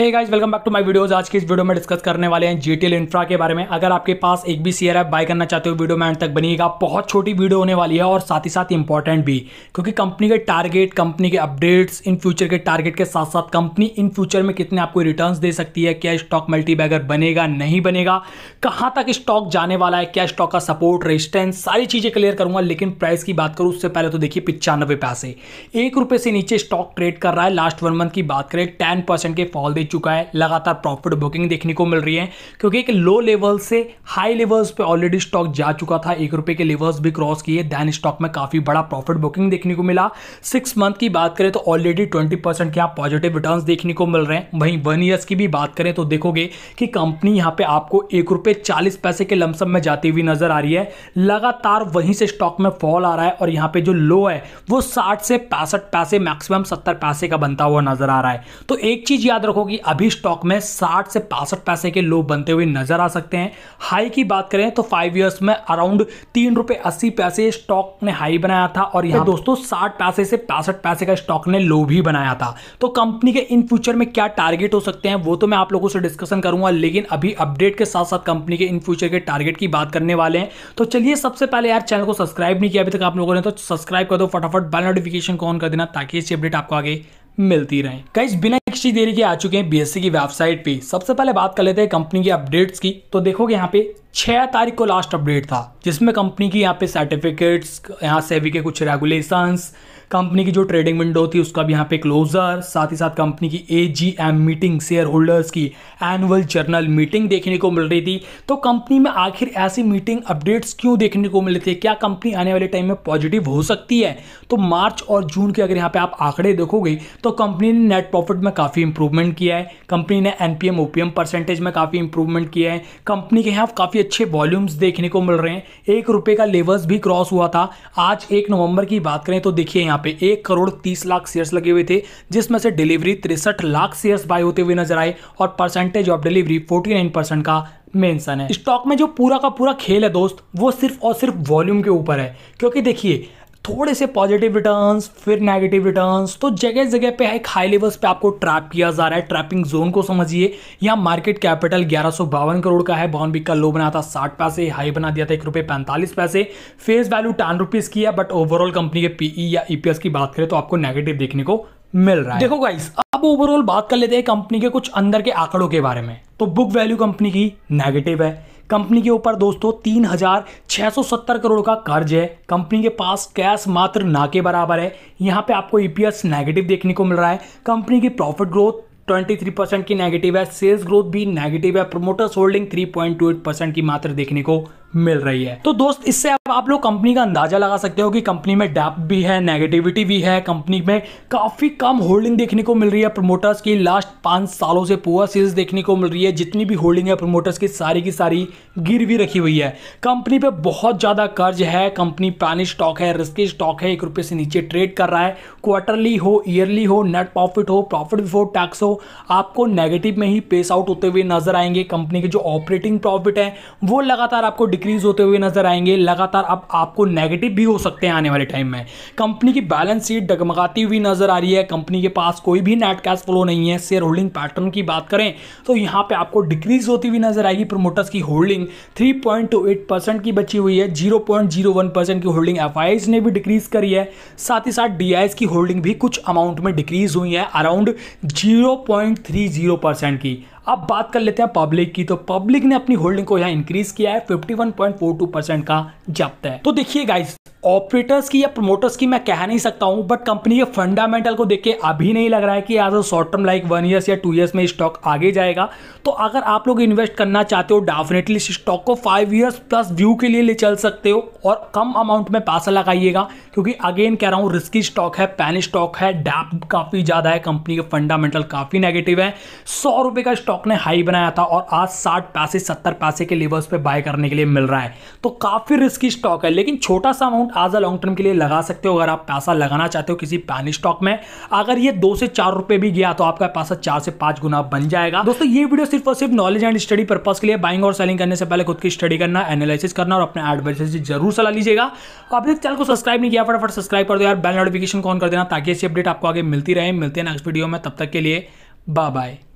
hey guys welcome back to my videos आज की इस वीडियो में डिस्कस करने वाले हैं जी इंफ्रा के बारे में अगर आपके पास एक भी सीआरएफ बाय करना चाहते हो वीडियो में एंड तक बनिएगा बहुत छोटी वीडियो होने वाली है और साथ ही साथ इंपॉर्टेंट भी क्योंकि कंपनी के टारगेट कंपनी के अपडेट्स इन फ्यूचर के टारगेट के साथ साथ कंपनी इन फ्यूचर में कितने आपको रिटर्न दे सकती है क्या स्टॉक मल्टीबैगर बनेगा नहीं बनेगा कहाँ तक स्टॉक जाने वाला है क्या स्टॉक का सपोर्ट रेजिस्टेंस सारी चीज़ें क्लियर करूंगा लेकिन प्राइस की बात करूँ उससे पहले तो देखिए पिचानवे पैसे एक से नीचे स्टॉक ट्रेड कर रहा है लास्ट वन मंथ की बात करें टेन के फॉल चुका है लगातार प्रॉफिट बुकिंग देखने को मिल रही है क्योंकि एक लो लेवल से हाई लेवल्स पे ऑलरेडी स्टॉक जा चुका था एक रुपए के लेवल्स भी क्रॉस किए दैन स्टॉक में काफ़ी बड़ा प्रॉफिट बुकिंग देखने को मिला सिक्स मंथ की बात करें तो ऑलरेडी ट्वेंटी परसेंट के आप पॉजिटिव रिटर्न देखने को मिल रहे हैं वहीं वन ईयर्स की भी बात करें तो देखोगे कि कंपनी यहाँ पे आपको एक रुपए चालीस पैसे के लमसम में जाती हुई नजर आ रही है लगातार वहीं से स्टॉक में फॉल आ रहा है और यहाँ पे जो लो है वो साठ से पैंसठ पैसे मैक्सिमम सत्तर पैसे का बनता हुआ नजर आ रहा है तो एक चीज याद रखो कि अभी स्टॉक में 60 से पैंसठ पैसे के लो बनते हुए नजर आ सकते हैं हाई की बात करें तो फाइव ईयर्स में अराउंड तीन रुपए अस्सी पैसे स्टॉक ने हाई बनाया था और यहाँ दोस्तों साठ पैसे से पैंसठ पैसे का स्टॉक ने लो भी बनाया था तो कंपनी के इन फ्यूचर में क्या टारगेट हो सकते हैं वो तो मैं आप लोगों से डिस्कशन करूंगा लेकिन अभी अपडेट के साथ साथ कंपनी के इन फ्यूचर के टारगेट की बात करने वाले हैं तो चलिए सबसे पहले यार चैनल को सब्सक्राइब नहीं किया अभी तक आप लोगों ने तो सब्सक्राइब कर दो फटाफट बेल नोटिफिकेशन को ऑन कर देना ताकि इसकी अपडेट आपको आगे मिलती रहे कई बिना नेक्स्ट देरी के आ चुके हैं बीएससी की वेबसाइट पे सबसे पहले बात कर लेते हैं कंपनी की अपडेट्स की तो देखोगे यहाँ पे छह तारीख को लास्ट अपडेट था जिसमें कंपनी की यहाँ पे सर्टिफिकेट्स यहाँ से के कुछ रेगुलेशंस कंपनी की जो ट्रेडिंग विंडो थी उसका भी यहाँ पे क्लोजर साथ ही साथ कंपनी की ए मीटिंग शेयर होल्डर्स की एनुअल जर्नल मीटिंग देखने को मिल रही थी तो कंपनी में आखिर ऐसी मीटिंग अपडेट्स क्यों देखने को मिल रही थी क्या कंपनी आने वाले टाइम में पॉजिटिव हो सकती है तो मार्च और जून के अगर यहाँ पे आप आंकड़े देखोगे तो कंपनी ने नेट प्रॉफिट में काफ़ी इंप्रूवमेंट किया है कंपनी ने एन पी परसेंटेज में काफ़ी इंप्रूवमेंट किया है कंपनी के यहाँ काफ़ी अच्छे वॉल्यूम्स देखने को मिल रहे हैं एक रुपए का लेवल्स भी क्रॉस हुआ था आज एक नवंबर की बात करें तो देखिए यहाँ पे एक करोड़ तीस लाख शेयर्स लगे हुए थे जिसमें से डिलीवरी तिरसठ लाख शेयर्स बाय होते हुए नजर आए और percentage of delivery forty nine percent का मेंशन है स्टॉक में जो पूरा का पूरा खेल है दोस्त वो सिर्फ और सिर्फ वॉल्यूम के ऊपर है क्योंकि देखिए थोड़े से पॉजिटिव रिटर्न्स फिर नेगेटिव रिटर्न्स तो जगह जगह पे एक हाई लेवल्स पे आपको ट्रैप किया जा रहा है ट्रैपिंग जोन को समझिए यहाँ मार्केट कैपिटल ग्यारह करोड़ का है बॉन बिक का लो बना था साठ पैसे हाई बना दिया था एक रुपये पैंतालीस पैसे फेस वैल्यू टेन रुपीज़ की है बट ओवरऑल कंपनी के पीई e या ईपीएस e की बात करें तो आपको नेगेटिव देखने को मिल रहा है देखो गाइस अब ओवरऑल बात कर लेते हैं कंपनी के कुछ अंदर के आंकड़ों के बारे में तो बुक वैल्यू कंपनी की नेगेटिव है कंपनी के ऊपर दोस्तों तीन हजार छह सौ सत्तर करोड़ का कर्ज है कंपनी के पास कैश मात्र ना के बराबर है यहाँ पे आपको ईपीएस e नेगेटिव देखने को मिल रहा है कंपनी की प्रॉफिट ग्रोथ 23 परसेंट की नेगेटिव है सेल्स ग्रोथ भी नेगेटिव है प्रोमोटर्स होल्डिंग 3.28 परसेंट की मात्र देखने को मिल रही है तो दोस्त इससे अब आप लोग कंपनी का अंदाजा लगा सकते हो कि कंपनी में डैप भी है नेगेटिविटी भी है कंपनी में काफ़ी कम होल्डिंग देखने को मिल रही है प्रमोटर्स की लास्ट पाँच सालों से पुअर सेल्स देखने को मिल रही है जितनी भी होल्डिंग है प्रमोटर्स की सारी की सारी गिरवी रखी हुई है कंपनी पे बहुत ज़्यादा कर्ज है कंपनी पुरानी स्टॉक है रिस्की स्टॉक है एक रुपये से नीचे ट्रेड कर रहा है क्वार्टरली हो ईयरली हो नेट प्रॉफिट हो प्रॉफिट बिफोर टैक्स हो आपको नेगेटिव में ही पेस आउट होते हुए नजर आएंगे कंपनी के जो ऑपरेटिंग प्रॉफिट है वो लगातार आपको डिक्रीज होते हुए नजर आएंगे लगातार अब आपको नेगेटिव भी हो सकते हैं आने वाले टाइम में कंपनी की बैलेंस शीट डगमगाती हुई नजर आ रही है कंपनी के पास कोई भी नेट कैश फ्लो नहीं है शेयर होल्डिंग पैटर्न की बात करें तो यहाँ पे आपको डिक्रीज होती हुई नजर आएगी प्रोमोटर्स की होल्डिंग थ्री परसेंट की बची हुई है जीरो परसेंट की होल्डिंग एफ ने भी डिक्रीज करी है साथ ही साथ डी की होल्डिंग भी कुछ अमाउंट में डिक्रीज हुई है अराउंड जीरो परसेंट की अब बात कर लेते हैं पब्लिक की तो पब्लिक ने अपनी होल्डिंग को यहाँ इंक्रीज किया है 51.42 परसेंट का जब्त है तो देखिए गाइस ऑपरेटर्स की या प्रमोटर्स की मैं कह नहीं सकता हूं बट कंपनी के फंडामेंटल को देख के अभी नहीं लग रहा है कि as a short term like one years या टू ईयर्स में स्टॉक आगे जाएगा तो अगर आप लोग इन्वेस्ट करना चाहते हो डेफिनेटली स्टॉक को फाइव ईयर्स प्लस व्यू के लिए ले चल सकते हो और कम अमाउंट में पैसा लगाइएगा क्योंकि अगेन कह रहा हूँ रिस्की स्टॉक है पैन स्टॉक है डैप काफ़ी ज़्यादा है कंपनी के फंडामेंटल काफ़ी नेगेटिव है सौ रुपए का स्टॉक स्टॉक ने हाई बनाया था और आज साठ पैसे सत्तर पैसे के लेवल्स पे बाय करने के लिए मिल रहा है तो काफ़ी रिस्की स्टॉक है लेकिन छोटा सा अमाउंट आज लॉन्ग टर्म के लिए लगा सकते हो अगर आप पैसा लगाना चाहते हो किसी पैनी स्टॉक में अगर ये दो से चार रुपए भी गया तो आपका पैसा चार से पांच गुना बन जाएगा दोस्तों ये वीडियो सिर्फ और सिर्फ नॉलेज एंड स्टडी पर्पज के लिए बाइंग और सेलिंग करने से पहले खुद की स्टडी करना एनालिसिस करना और अपने एडवाइस से जरूर सलाह लीजिएगा तो अभी चैनल को सब्सक्राइब नहीं किया फटाफट सब्सक्राइब कर दो यार बेल नोटिफिकेशन ऑन कर देना ताकि ऐसी अपडेट आपको आगे मिलती रहे मिलते हैं नेक्स्ट वीडियो में तब तक के लिए बाय बाय